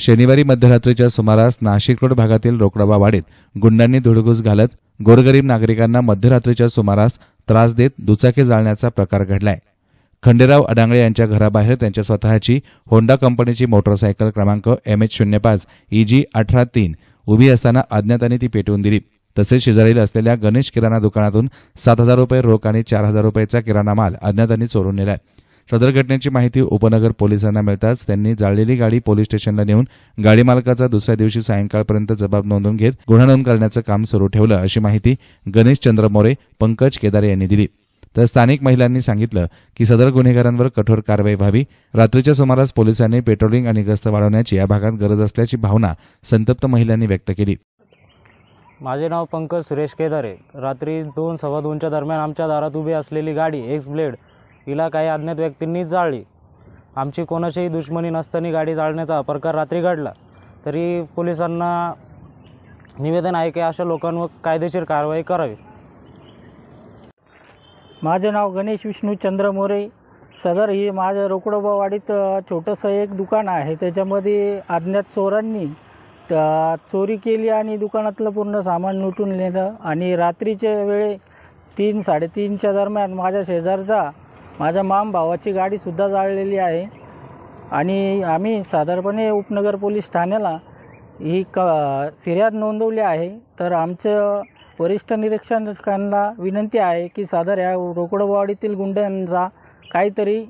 शनिवारी मध्यरात्रीच्या सुमारास नाशिक रोड भागातील रोकडाबा वाडीत गुंडांनी धुडघूस घालत गोरगरीब नागरिकांना मध्यरात्रीच्या सुमारास त्रास देत दुचाकी जाळण्याचा प्रकार घडलाय खंडेराव अडांगळे यांच्या घराबाहेर त्यांच्या स्वतःची होंडा कंपनीची मोटरसायकल क्रमांक एम एच शून्य पाच ईजी अठरा तीन उभी असताना अज्ञातांनी ती पेटवून दिली तसेच शेजारील असलेल्या गणेश किराणा दुकानातून सात हजार रुपये रोख आणि चार हजार रुपयेचा किराणा माल अज्ञातांनी चोरून नेलाय सदर घटनेची माहिती उपनगर पोलिसांना मिळताच त्यांनी जाळलेली गाडी पोलीस स्टेशनला नेऊन गाडी मालकाचा दुसऱ्या दिवशी सायंकाळपर्यंत जबाब नोंदवून घेत गुन्हा नोंद करण्याचं काम सुरू ठेवलं अशी माहिती गणेश चंद्र मोरे पंकज केदारे यांनी दिली तर स्थानिक महिलांनी सांगितलं की सदर गुन्हेगारांवर कठोर कारवाई व्हावी रात्रीच्या सुमारास पोलिसांनी पेट्रोलिंग आणि गस्त वाढवण्याची या भागात गरज असल्याची भावना संतप्त महिलांनी व्यक्त केली माझे नाव पंकज सुरेश केदारे रात्री दोन सव्वा दोनच्या दरम्यान आमच्या दारात उभी असलेली गाडी एक्स ब्लेड हिला काही अज्ञात व्यक्तींनी जाळली आमची कोणाशीही दुश्मनी नसताना गाडी जाळण्याचा प्रकार रात्री घडला तरी पोलिसांना निवेदन आहे की अशा लोकांवर कायदेशीर कारवाई करावी माझं नाव गणेश विष्णू चंद्र मोरे सदर ही माझ्या रोकडोबावाडीत छोटंसं एक दुकान आहे त्याच्यामध्ये अज्ञात चोरांनी चोरी केली आणि दुकानातलं पूर्ण सामान लुटून नेलं आणि रात्रीच्या वेळे तीन साडेतीनच्या दरम्यान माझ्या शेजारचा माझ्या माम भावाची गाडीसुद्धा जाळलेली आहे आणि आम्ही साधारणपणे उपनगर पोलीस ठाण्याला ही क फिर्याद नोंदवली आहे तर आमचं वरिष्ठ निरीक्षकांना विनंती आहे की सादर या रोकडवाडीतील गुंड्यांचा काहीतरी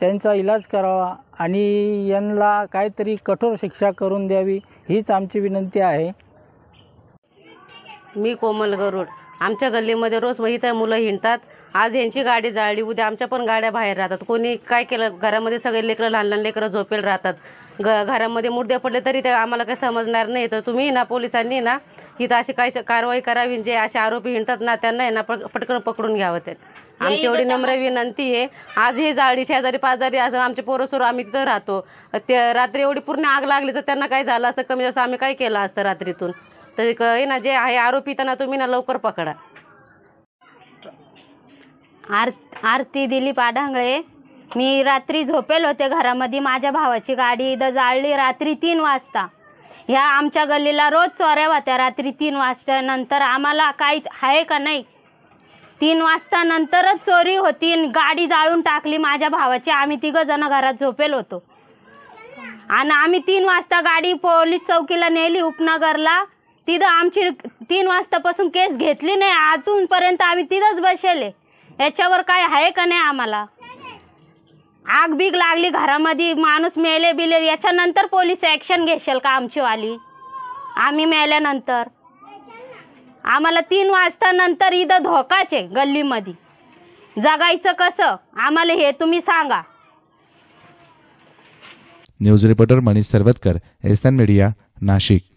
त्यांचा इलाज करावा आणि यांना काहीतरी कठोर शिक्षा करून द्यावी हीच आमची विनंती आहे मी कोमल गरुड आमच्या गल्लीमध्ये रोज मग इथं मुलं हिंडतात आज यांची गाडी जाळली उद्या आमच्या पण गाड्या बाहेर राहतात कोणी काय केलं घरामध्ये सगळे लेकरं लहान लहान लेकरं झोपेल राहतात ग घरामध्ये मुर्दे पडले तरी ते आम्हाला काही समजणार नाही तर तुम्ही ना पोलिसांनी ना इथं अशी काही कारवाई करावी जे असे आरोपी हिंडतात ना त्यांना ना पटकन पकडून घ्यावं आमची एवढी नम्र विनंती आहे आज ही जाळी शेजारी पाजारी आमचे सोरं आम्ही तिथं राहतो ते रात्री एवढी पूर्ण आग लागली तर त्यांना काय झालं असतं कमी जास्त आम्ही काय केलं असतं रात्रीतून तर ना जे आहे आरोपी त्यांना तुम्ही ना लवकर पकडा आर आरती दिलीप आढांगळे मी रात्री झोपेल होते घरामध्ये माझ्या भावाची गाडी इथं जाळली रात्री तीन वाजता ह्या आमच्या गल्लीला रोज चोऱ्या होत्या रात्री तीन वाजता नंतर आम्हाला काही आहे का नाही तीन वाजता नंतरच चोरी होती गाडी जाळून टाकली माझ्या भावाची आम्ही तिघ जण घरात झोपेल होतो आणि आम्ही तीन वाजता गाडी पोलीस चौकीला नेली उपनगरला तिथं आमची तीन वाजतापासून केस घेतली नाही अजूनपर्यंत आम्ही तिथंच बसेल याच्यावर काय आहे का नाही आम्हाला आग बीग लागली घरामध्ये माणूस मेले बिले याच्यानंतर पोलीस ॲक्शन घेशील का आमचीवाली आम्ही मेल्यानंतर आम्हाला तीन वाजता नंतर इथं धोकाचे गल्लीमध्ये जगायचं कसं आम्हाला हे तुम्ही सांगा न्यूज रिपोर्टर मनीष सरवतकर एस्तान मीडिया नाशिक